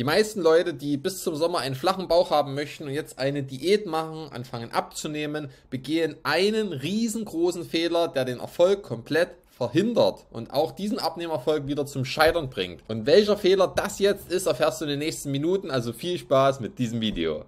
Die meisten Leute, die bis zum Sommer einen flachen Bauch haben möchten und jetzt eine Diät machen, anfangen abzunehmen, begehen einen riesengroßen Fehler, der den Erfolg komplett verhindert und auch diesen Abnehmerfolg wieder zum Scheitern bringt. Und welcher Fehler das jetzt ist, erfährst du in den nächsten Minuten, also viel Spaß mit diesem Video.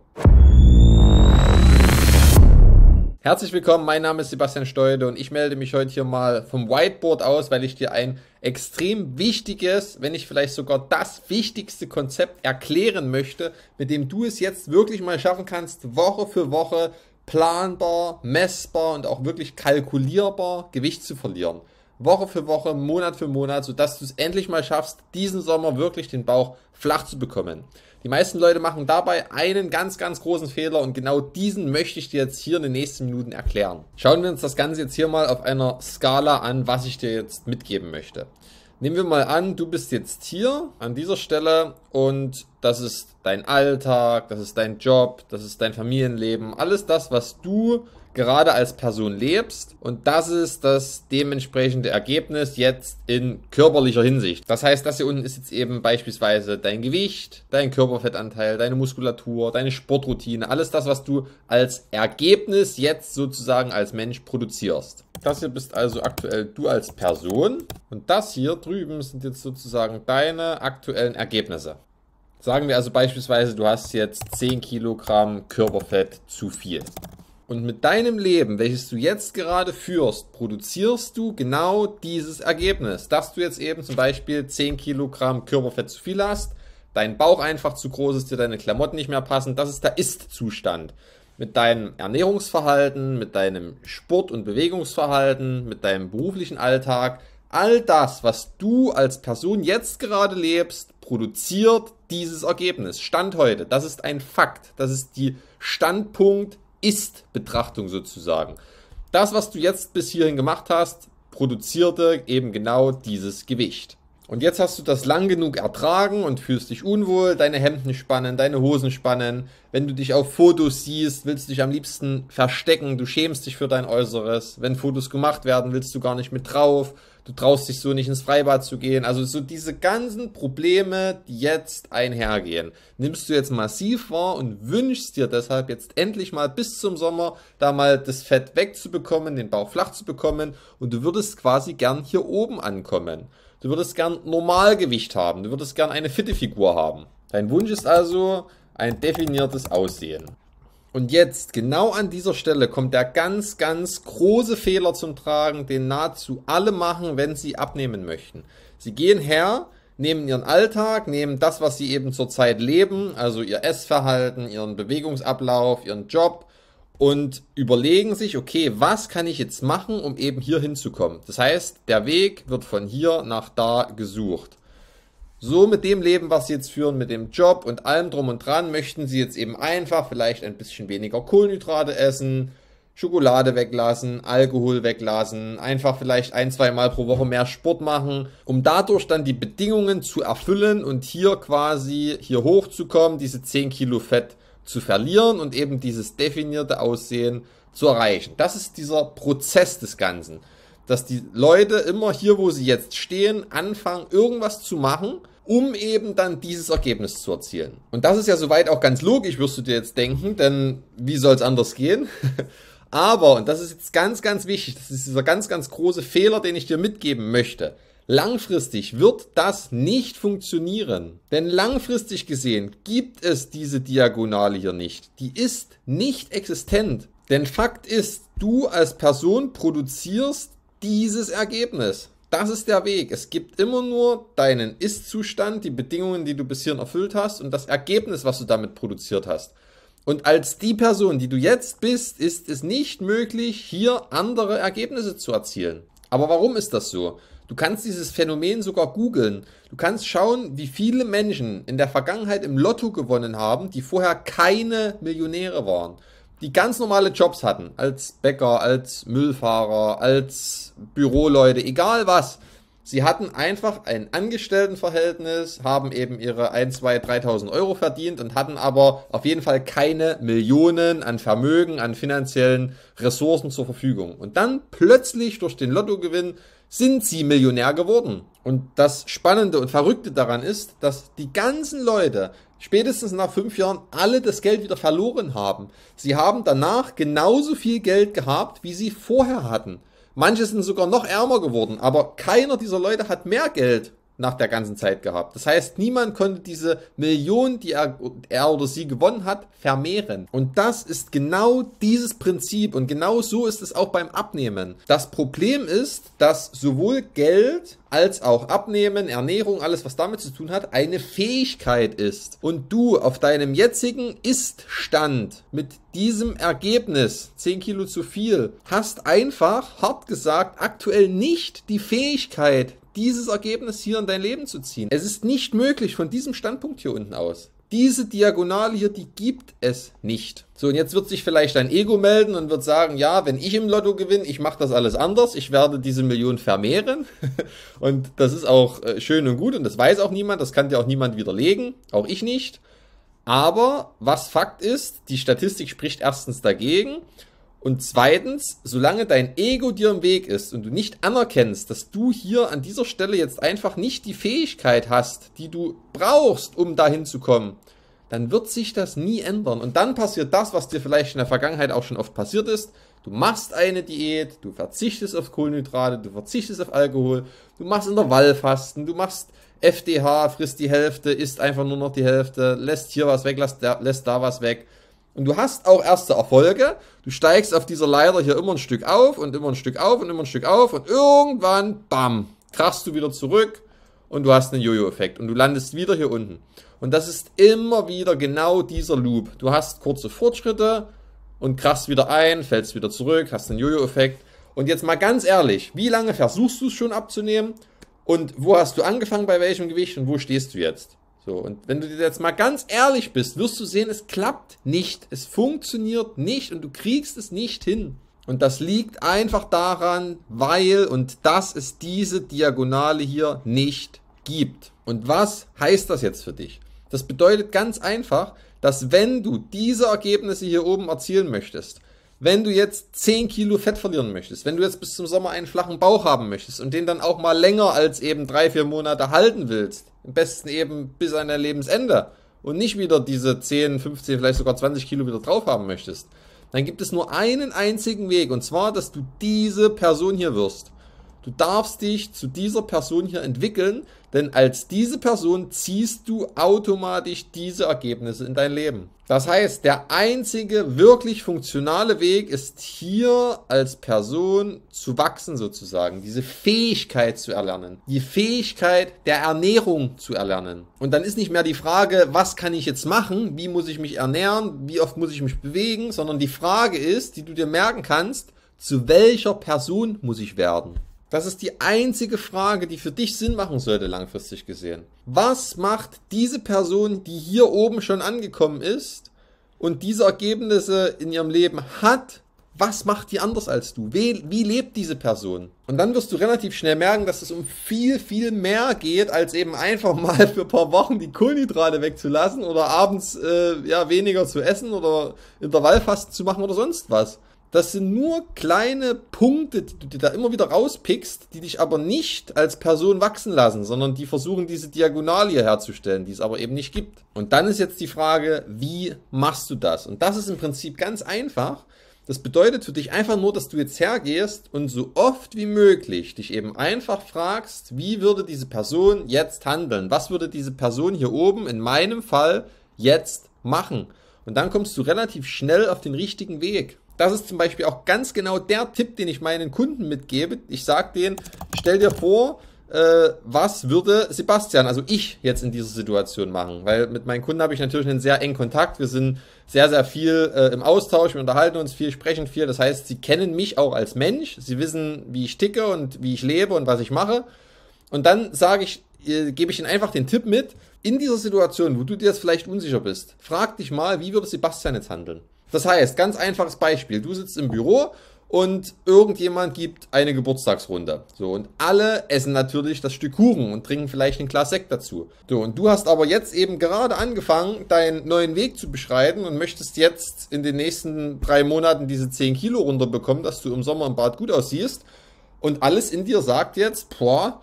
Herzlich willkommen, mein Name ist Sebastian Steude und ich melde mich heute hier mal vom Whiteboard aus, weil ich dir ein extrem wichtiges, wenn nicht vielleicht sogar das wichtigste Konzept erklären möchte, mit dem du es jetzt wirklich mal schaffen kannst, Woche für Woche planbar, messbar und auch wirklich kalkulierbar Gewicht zu verlieren. Woche für Woche, Monat für Monat, sodass du es endlich mal schaffst, diesen Sommer wirklich den Bauch flach zu bekommen. Die meisten Leute machen dabei einen ganz, ganz großen Fehler und genau diesen möchte ich dir jetzt hier in den nächsten Minuten erklären. Schauen wir uns das Ganze jetzt hier mal auf einer Skala an, was ich dir jetzt mitgeben möchte. Nehmen wir mal an, du bist jetzt hier an dieser Stelle und das ist dein Alltag, das ist dein Job, das ist dein Familienleben, alles das, was du gerade als Person lebst und das ist das dementsprechende Ergebnis jetzt in körperlicher Hinsicht. Das heißt, das hier unten ist jetzt eben beispielsweise dein Gewicht, dein Körperfettanteil, deine Muskulatur, deine Sportroutine, alles das, was du als Ergebnis jetzt sozusagen als Mensch produzierst. Das hier bist also aktuell du als Person und das hier drüben sind jetzt sozusagen deine aktuellen Ergebnisse. Sagen wir also beispielsweise, du hast jetzt 10 Kilogramm Körperfett zu viel. Und mit deinem Leben, welches du jetzt gerade führst, produzierst du genau dieses Ergebnis. Dass du jetzt eben zum Beispiel 10 Kilogramm Körperfett zu viel hast, dein Bauch einfach zu groß ist, dir deine Klamotten nicht mehr passen, das ist der Ist-Zustand. Mit deinem Ernährungsverhalten, mit deinem Sport- und Bewegungsverhalten, mit deinem beruflichen Alltag, all das, was du als Person jetzt gerade lebst, produziert dieses Ergebnis. Stand heute. Das ist ein Fakt. Das ist die Standpunkt-Ist-Betrachtung sozusagen. Das, was du jetzt bis hierhin gemacht hast, produzierte eben genau dieses Gewicht. Und jetzt hast du das lang genug ertragen und fühlst dich unwohl, deine Hemden spannen, deine Hosen spannen. Wenn du dich auf Fotos siehst, willst du dich am liebsten verstecken, du schämst dich für dein Äußeres. Wenn Fotos gemacht werden, willst du gar nicht mit drauf du traust dich so nicht ins Freibad zu gehen. Also so diese ganzen Probleme, die jetzt einhergehen, nimmst du jetzt massiv wahr und wünschst dir deshalb jetzt endlich mal bis zum Sommer da mal das Fett wegzubekommen, den Bauch flach zu bekommen und du würdest quasi gern hier oben ankommen. Du würdest gern Normalgewicht haben, du würdest gern eine fitte Figur haben. Dein Wunsch ist also ein definiertes Aussehen. Und jetzt, genau an dieser Stelle, kommt der ganz, ganz große Fehler zum Tragen, den nahezu alle machen, wenn sie abnehmen möchten. Sie gehen her, nehmen ihren Alltag, nehmen das, was sie eben zurzeit leben, also ihr Essverhalten, ihren Bewegungsablauf, ihren Job und überlegen sich, okay, was kann ich jetzt machen, um eben hier hinzukommen. Das heißt, der Weg wird von hier nach da gesucht so mit dem Leben, was sie jetzt führen, mit dem Job und allem drum und dran, möchten sie jetzt eben einfach vielleicht ein bisschen weniger Kohlenhydrate essen, Schokolade weglassen, Alkohol weglassen, einfach vielleicht ein, zwei Mal pro Woche mehr Sport machen, um dadurch dann die Bedingungen zu erfüllen und hier quasi hier hochzukommen, diese 10 Kilo Fett zu verlieren und eben dieses definierte Aussehen zu erreichen. Das ist dieser Prozess des Ganzen, dass die Leute immer hier, wo sie jetzt stehen, anfangen, irgendwas zu machen, um eben dann dieses Ergebnis zu erzielen. Und das ist ja soweit auch ganz logisch, wirst du dir jetzt denken, denn wie soll es anders gehen? Aber, und das ist jetzt ganz, ganz wichtig, das ist dieser ganz, ganz große Fehler, den ich dir mitgeben möchte. Langfristig wird das nicht funktionieren. Denn langfristig gesehen gibt es diese Diagonale hier nicht. Die ist nicht existent. Denn Fakt ist, du als Person produzierst dieses Ergebnis. Das ist der Weg. Es gibt immer nur deinen Ist-Zustand, die Bedingungen, die du bis hierhin erfüllt hast und das Ergebnis, was du damit produziert hast. Und als die Person, die du jetzt bist, ist es nicht möglich, hier andere Ergebnisse zu erzielen. Aber warum ist das so? Du kannst dieses Phänomen sogar googeln. Du kannst schauen, wie viele Menschen in der Vergangenheit im Lotto gewonnen haben, die vorher keine Millionäre waren die ganz normale Jobs hatten, als Bäcker, als Müllfahrer, als Büroleute, egal was, Sie hatten einfach ein Angestelltenverhältnis, haben eben ihre 1, 2, 3.000 Euro verdient und hatten aber auf jeden Fall keine Millionen an Vermögen, an finanziellen Ressourcen zur Verfügung. Und dann plötzlich durch den Lottogewinn sind sie Millionär geworden. Und das Spannende und Verrückte daran ist, dass die ganzen Leute spätestens nach fünf Jahren alle das Geld wieder verloren haben. Sie haben danach genauso viel Geld gehabt, wie sie vorher hatten. Manche sind sogar noch ärmer geworden, aber keiner dieser Leute hat mehr Geld nach der ganzen Zeit gehabt. Das heißt, niemand konnte diese Million, die er, er, oder sie gewonnen hat, vermehren. Und das ist genau dieses Prinzip und genau so ist es auch beim Abnehmen. Das Problem ist, dass sowohl Geld als auch Abnehmen, Ernährung, alles was damit zu tun hat, eine Fähigkeit ist. Und du auf deinem jetzigen Ist-Stand mit diesem Ergebnis, 10 Kilo zu viel, hast einfach, hart gesagt, aktuell nicht die Fähigkeit, dieses Ergebnis hier in dein Leben zu ziehen. Es ist nicht möglich von diesem Standpunkt hier unten aus. Diese Diagonale hier, die gibt es nicht. So, und jetzt wird sich vielleicht dein Ego melden und wird sagen, ja, wenn ich im Lotto gewinne, ich mache das alles anders, ich werde diese Million vermehren. und das ist auch äh, schön und gut und das weiß auch niemand, das kann dir auch niemand widerlegen, auch ich nicht. Aber was Fakt ist, die Statistik spricht erstens dagegen und zweitens, solange dein Ego dir im Weg ist und du nicht anerkennst, dass du hier an dieser Stelle jetzt einfach nicht die Fähigkeit hast, die du brauchst, um dahin zu kommen, dann wird sich das nie ändern. Und dann passiert das, was dir vielleicht in der Vergangenheit auch schon oft passiert ist. Du machst eine Diät, du verzichtest auf Kohlenhydrate, du verzichtest auf Alkohol, du machst Intervallfasten, du machst FDH, frisst die Hälfte, isst einfach nur noch die Hälfte, lässt hier was weg, lässt da, lässt da was weg und du hast auch erste Erfolge. Du steigst auf dieser Leiter hier immer ein Stück auf und immer ein Stück auf und immer ein Stück auf und irgendwann, bam, krachst du wieder zurück und du hast einen Jojo-Effekt und du landest wieder hier unten. Und das ist immer wieder genau dieser Loop. Du hast kurze Fortschritte und krachst wieder ein, fällst wieder zurück, hast einen Jojo-Effekt. Und jetzt mal ganz ehrlich, wie lange versuchst du es schon abzunehmen und wo hast du angefangen bei welchem Gewicht und wo stehst du jetzt? So, und wenn du dir jetzt mal ganz ehrlich bist, wirst du sehen, es klappt nicht. Es funktioniert nicht und du kriegst es nicht hin. Und das liegt einfach daran, weil und dass es diese Diagonale hier nicht gibt. Und was heißt das jetzt für dich? Das bedeutet ganz einfach, dass wenn du diese Ergebnisse hier oben erzielen möchtest, wenn du jetzt 10 Kilo Fett verlieren möchtest, wenn du jetzt bis zum Sommer einen flachen Bauch haben möchtest und den dann auch mal länger als eben 3, 4 Monate halten willst, im besten eben bis an dein Lebensende und nicht wieder diese 10, 15, vielleicht sogar 20 Kilo wieder drauf haben möchtest, dann gibt es nur einen einzigen Weg und zwar, dass du diese Person hier wirst. Du darfst dich zu dieser Person hier entwickeln, denn als diese Person ziehst du automatisch diese Ergebnisse in dein Leben. Das heißt, der einzige wirklich funktionale Weg ist hier als Person zu wachsen sozusagen, diese Fähigkeit zu erlernen, die Fähigkeit der Ernährung zu erlernen. Und dann ist nicht mehr die Frage, was kann ich jetzt machen, wie muss ich mich ernähren, wie oft muss ich mich bewegen, sondern die Frage ist, die du dir merken kannst, zu welcher Person muss ich werden? Das ist die einzige Frage, die für dich Sinn machen sollte, langfristig gesehen. Was macht diese Person, die hier oben schon angekommen ist und diese Ergebnisse in ihrem Leben hat, was macht die anders als du? Wie, wie lebt diese Person? Und dann wirst du relativ schnell merken, dass es um viel, viel mehr geht, als eben einfach mal für ein paar Wochen die Kohlenhydrate wegzulassen oder abends äh, ja, weniger zu essen oder Intervallfasten zu machen oder sonst was. Das sind nur kleine Punkte, die du dir da immer wieder rauspickst, die dich aber nicht als Person wachsen lassen, sondern die versuchen, diese Diagonalie herzustellen, die es aber eben nicht gibt. Und dann ist jetzt die Frage, wie machst du das? Und das ist im Prinzip ganz einfach. Das bedeutet für dich einfach nur, dass du jetzt hergehst und so oft wie möglich dich eben einfach fragst, wie würde diese Person jetzt handeln? Was würde diese Person hier oben in meinem Fall jetzt machen? Und dann kommst du relativ schnell auf den richtigen Weg das ist zum Beispiel auch ganz genau der Tipp, den ich meinen Kunden mitgebe. Ich sage denen, stell dir vor, äh, was würde Sebastian, also ich jetzt in dieser Situation machen? Weil mit meinen Kunden habe ich natürlich einen sehr engen Kontakt. Wir sind sehr, sehr viel äh, im Austausch, wir unterhalten uns viel, sprechen viel. Das heißt, sie kennen mich auch als Mensch. Sie wissen, wie ich ticke und wie ich lebe und was ich mache. Und dann sage ich, äh, gebe ich ihnen einfach den Tipp mit, in dieser Situation, wo du dir jetzt vielleicht unsicher bist, frag dich mal, wie würde Sebastian jetzt handeln? Das heißt, ganz einfaches Beispiel. Du sitzt im Büro und irgendjemand gibt eine Geburtstagsrunde. So, und alle essen natürlich das Stück Kuchen und trinken vielleicht ein Glas Sekt dazu. So, und du hast aber jetzt eben gerade angefangen, deinen neuen Weg zu beschreiten und möchtest jetzt in den nächsten drei Monaten diese 10 Kilo runterbekommen, dass du im Sommer im Bad gut aussiehst. Und alles in dir sagt jetzt, boah,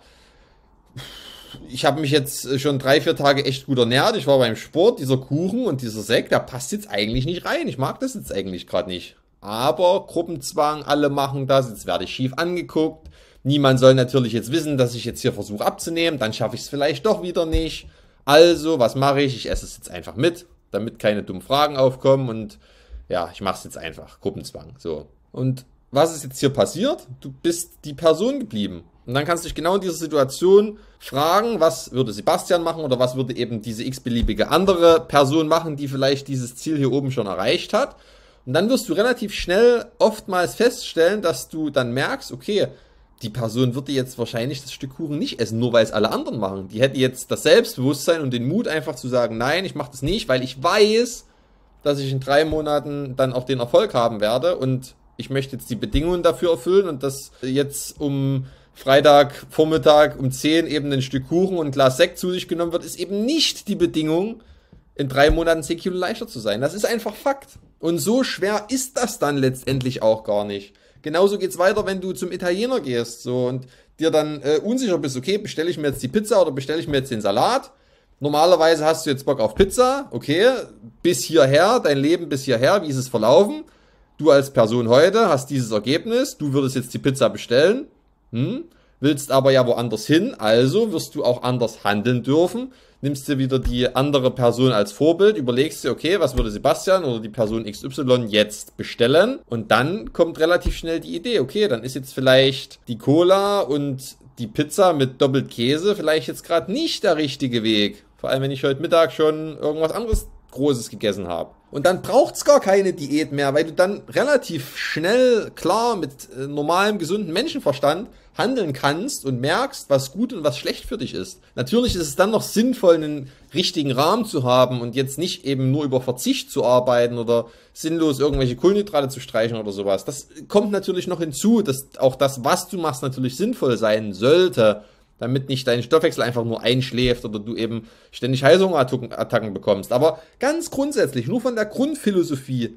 ich habe mich jetzt äh, schon drei, vier Tage echt gut ernährt. Ich war beim Sport. Dieser Kuchen und dieser Sekt, der passt jetzt eigentlich nicht rein. Ich mag das jetzt eigentlich gerade nicht. Aber Gruppenzwang, alle machen das. Jetzt werde ich schief angeguckt. Niemand soll natürlich jetzt wissen, dass ich jetzt hier versuche abzunehmen. Dann schaffe ich es vielleicht doch wieder nicht. Also, was mache ich? Ich esse es jetzt einfach mit, damit keine dummen Fragen aufkommen. Und ja, ich mache es jetzt einfach. Gruppenzwang. So. Und was ist jetzt hier passiert? Du bist die Person geblieben. Und dann kannst du dich genau in dieser Situation fragen, was würde Sebastian machen oder was würde eben diese x-beliebige andere Person machen, die vielleicht dieses Ziel hier oben schon erreicht hat. Und dann wirst du relativ schnell oftmals feststellen, dass du dann merkst, okay, die Person würde jetzt wahrscheinlich das Stück Kuchen nicht essen, nur weil es alle anderen machen. Die hätte jetzt das Selbstbewusstsein und den Mut einfach zu sagen, nein, ich mache das nicht, weil ich weiß, dass ich in drei Monaten dann auch den Erfolg haben werde und ich möchte jetzt die Bedingungen dafür erfüllen und das jetzt um Freitag Vormittag um 10 eben ein Stück Kuchen und ein Glas Sekt zu sich genommen wird, ist eben nicht die Bedingung, in drei Monaten 10 Kilo leichter zu sein. Das ist einfach Fakt. Und so schwer ist das dann letztendlich auch gar nicht. Genauso geht es weiter, wenn du zum Italiener gehst so und dir dann äh, unsicher bist, okay, bestelle ich mir jetzt die Pizza oder bestelle ich mir jetzt den Salat? Normalerweise hast du jetzt Bock auf Pizza, okay, bis hierher, dein Leben bis hierher, wie ist es verlaufen? Du als Person heute hast dieses Ergebnis, du würdest jetzt die Pizza bestellen, hm? Willst aber ja woanders hin, also wirst du auch anders handeln dürfen. Nimmst dir wieder die andere Person als Vorbild, überlegst dir, okay, was würde Sebastian oder die Person XY jetzt bestellen? Und dann kommt relativ schnell die Idee, okay, dann ist jetzt vielleicht die Cola und die Pizza mit Doppelkäse vielleicht jetzt gerade nicht der richtige Weg. Vor allem, wenn ich heute Mittag schon irgendwas anderes Großes gegessen habe. Und dann braucht's gar keine Diät mehr, weil du dann relativ schnell, klar, mit äh, normalem, gesunden Menschenverstand handeln kannst und merkst, was gut und was schlecht für dich ist. Natürlich ist es dann noch sinnvoll, einen richtigen Rahmen zu haben und jetzt nicht eben nur über Verzicht zu arbeiten oder sinnlos irgendwelche Kohlenhydrate zu streichen oder sowas. Das kommt natürlich noch hinzu, dass auch das, was du machst, natürlich sinnvoll sein sollte damit nicht dein Stoffwechsel einfach nur einschläft oder du eben ständig Heißhungerattacken bekommst. Aber ganz grundsätzlich, nur von der Grundphilosophie,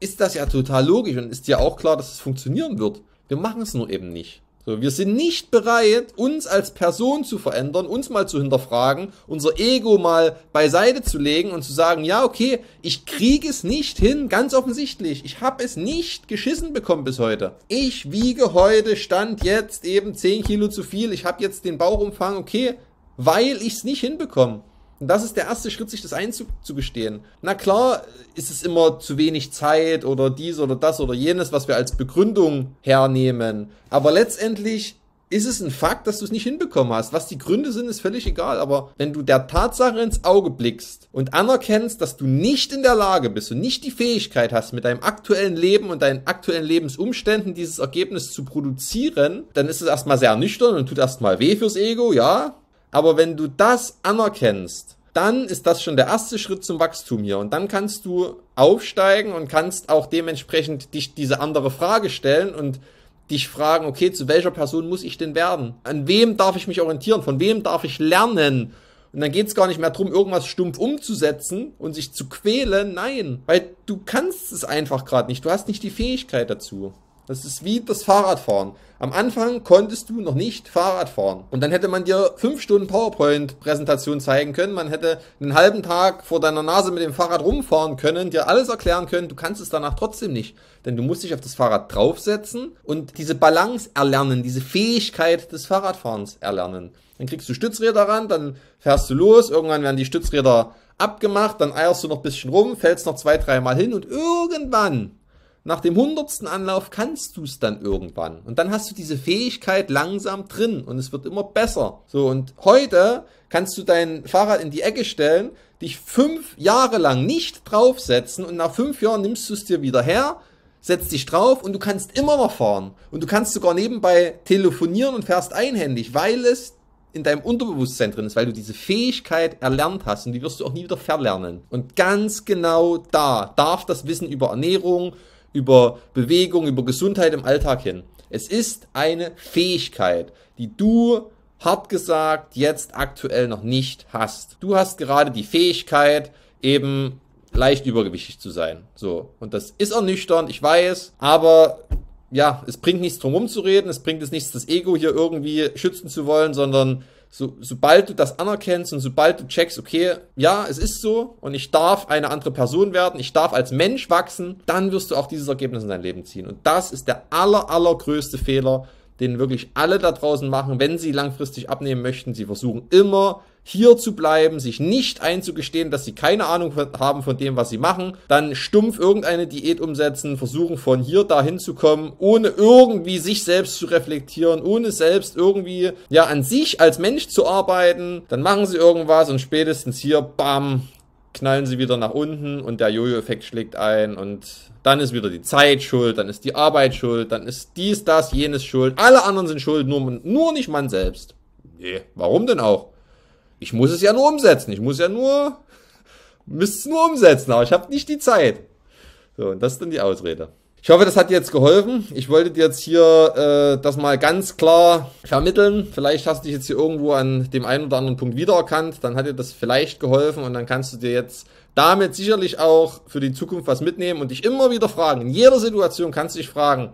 ist das ja total logisch und ist dir auch klar, dass es funktionieren wird. Wir machen es nur eben nicht. So, wir sind nicht bereit, uns als Person zu verändern, uns mal zu hinterfragen, unser Ego mal beiseite zu legen und zu sagen, ja, okay, ich kriege es nicht hin, ganz offensichtlich. Ich habe es nicht geschissen bekommen bis heute. Ich wiege heute, stand jetzt eben 10 Kilo zu viel, ich habe jetzt den Bauchumfang, okay, weil ich es nicht hinbekomme. Und das ist der erste Schritt, sich das einzugestehen. Na klar, ist es immer zu wenig Zeit oder dies oder das oder jenes, was wir als Begründung hernehmen. Aber letztendlich ist es ein Fakt, dass du es nicht hinbekommen hast. Was die Gründe sind, ist völlig egal. Aber wenn du der Tatsache ins Auge blickst und anerkennst, dass du nicht in der Lage bist und nicht die Fähigkeit hast, mit deinem aktuellen Leben und deinen aktuellen Lebensumständen dieses Ergebnis zu produzieren, dann ist es erstmal sehr nüchtern und tut erstmal weh fürs Ego, ja. Aber wenn du das anerkennst, dann ist das schon der erste Schritt zum Wachstum hier. Und dann kannst du aufsteigen und kannst auch dementsprechend dich diese andere Frage stellen und dich fragen, okay, zu welcher Person muss ich denn werden? An wem darf ich mich orientieren? Von wem darf ich lernen? Und dann geht's gar nicht mehr drum, irgendwas stumpf umzusetzen und sich zu quälen. Nein, weil du kannst es einfach gerade nicht. Du hast nicht die Fähigkeit dazu. Das ist wie das Fahrradfahren. Am Anfang konntest du noch nicht Fahrrad fahren. Und dann hätte man dir fünf Stunden PowerPoint-Präsentation zeigen können. Man hätte einen halben Tag vor deiner Nase mit dem Fahrrad rumfahren können, dir alles erklären können. Du kannst es danach trotzdem nicht. Denn du musst dich auf das Fahrrad draufsetzen und diese Balance erlernen, diese Fähigkeit des Fahrradfahrens erlernen. Dann kriegst du Stützräder ran, dann fährst du los, irgendwann werden die Stützräder abgemacht, dann eierst du noch ein bisschen rum, fällst noch zwei, dreimal hin und irgendwann nach dem hundertsten Anlauf kannst du es dann irgendwann. Und dann hast du diese Fähigkeit langsam drin und es wird immer besser. So, und heute kannst du dein Fahrrad in die Ecke stellen, dich fünf Jahre lang nicht draufsetzen und nach fünf Jahren nimmst du es dir wieder her, setzt dich drauf und du kannst immer noch fahren. Und du kannst sogar nebenbei telefonieren und fährst einhändig, weil es in deinem Unterbewusstsein drin ist, weil du diese Fähigkeit erlernt hast und die wirst du auch nie wieder verlernen. Und ganz genau da darf das Wissen über Ernährung, über Bewegung, über Gesundheit im Alltag hin. Es ist eine Fähigkeit, die du hart gesagt jetzt aktuell noch nicht hast. Du hast gerade die Fähigkeit, eben leicht übergewichtig zu sein. So. Und das ist ernüchternd, ich weiß, aber ja, es bringt nichts drum reden, es bringt es nichts, das Ego hier irgendwie schützen zu wollen, sondern so, sobald du das anerkennst und sobald du checkst, okay, ja, es ist so und ich darf eine andere Person werden, ich darf als Mensch wachsen, dann wirst du auch dieses Ergebnis in dein Leben ziehen. Und das ist der aller, allergrößte Fehler, den wirklich alle da draußen machen, wenn sie langfristig abnehmen möchten. Sie versuchen immer hier zu bleiben, sich nicht einzugestehen, dass sie keine Ahnung haben von dem, was sie machen, dann stumpf irgendeine Diät umsetzen, versuchen von hier dahin zu kommen, ohne irgendwie sich selbst zu reflektieren, ohne selbst irgendwie ja an sich als Mensch zu arbeiten, dann machen sie irgendwas und spätestens hier bam knallen sie wieder nach unten und der Jojo-Effekt schlägt ein und dann ist wieder die Zeit schuld, dann ist die Arbeit schuld, dann ist dies, das, jenes schuld. Alle anderen sind schuld, nur, nur nicht man selbst. Nee, warum denn auch? Ich muss es ja nur umsetzen, ich muss ja nur, müsste es nur umsetzen, aber ich habe nicht die Zeit. So, und das ist dann die Ausrede. Ich hoffe, das hat dir jetzt geholfen. Ich wollte dir jetzt hier äh, das mal ganz klar vermitteln. Vielleicht hast du dich jetzt hier irgendwo an dem einen oder anderen Punkt wiedererkannt. Dann hat dir das vielleicht geholfen und dann kannst du dir jetzt damit sicherlich auch für die Zukunft was mitnehmen und dich immer wieder fragen. In jeder Situation kannst du dich fragen,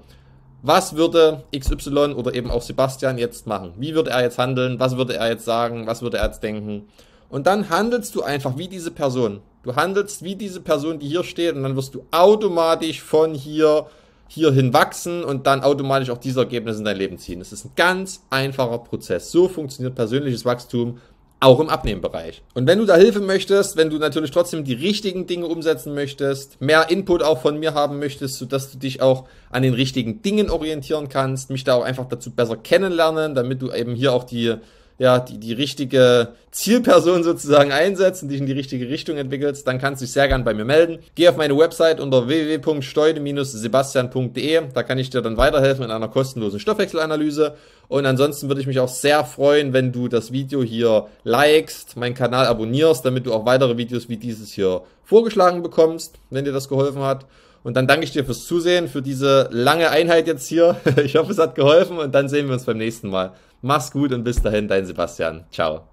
was würde XY oder eben auch Sebastian jetzt machen? Wie würde er jetzt handeln? Was würde er jetzt sagen? Was würde er jetzt denken? Und dann handelst du einfach wie diese Person. Du handelst wie diese Person, die hier steht, und dann wirst du automatisch von hier hierhin wachsen und dann automatisch auch diese Ergebnisse in dein Leben ziehen. Das ist ein ganz einfacher Prozess. So funktioniert persönliches Wachstum auch im Abnehmbereich. Und wenn du da Hilfe möchtest, wenn du natürlich trotzdem die richtigen Dinge umsetzen möchtest, mehr Input auch von mir haben möchtest, sodass du dich auch an den richtigen Dingen orientieren kannst, mich da auch einfach dazu besser kennenlernen, damit du eben hier auch die ja, die, die richtige Zielperson sozusagen einsetzt und dich in die richtige Richtung entwickelst, dann kannst du dich sehr gern bei mir melden. Geh auf meine Website unter www.steude-sebastian.de, da kann ich dir dann weiterhelfen in einer kostenlosen Stoffwechselanalyse. Und ansonsten würde ich mich auch sehr freuen, wenn du das Video hier likest, meinen Kanal abonnierst, damit du auch weitere Videos wie dieses hier vorgeschlagen bekommst, wenn dir das geholfen hat. Und dann danke ich dir fürs Zusehen, für diese lange Einheit jetzt hier. Ich hoffe, es hat geholfen und dann sehen wir uns beim nächsten Mal. Mach's gut und bis dahin, dein Sebastian. Ciao.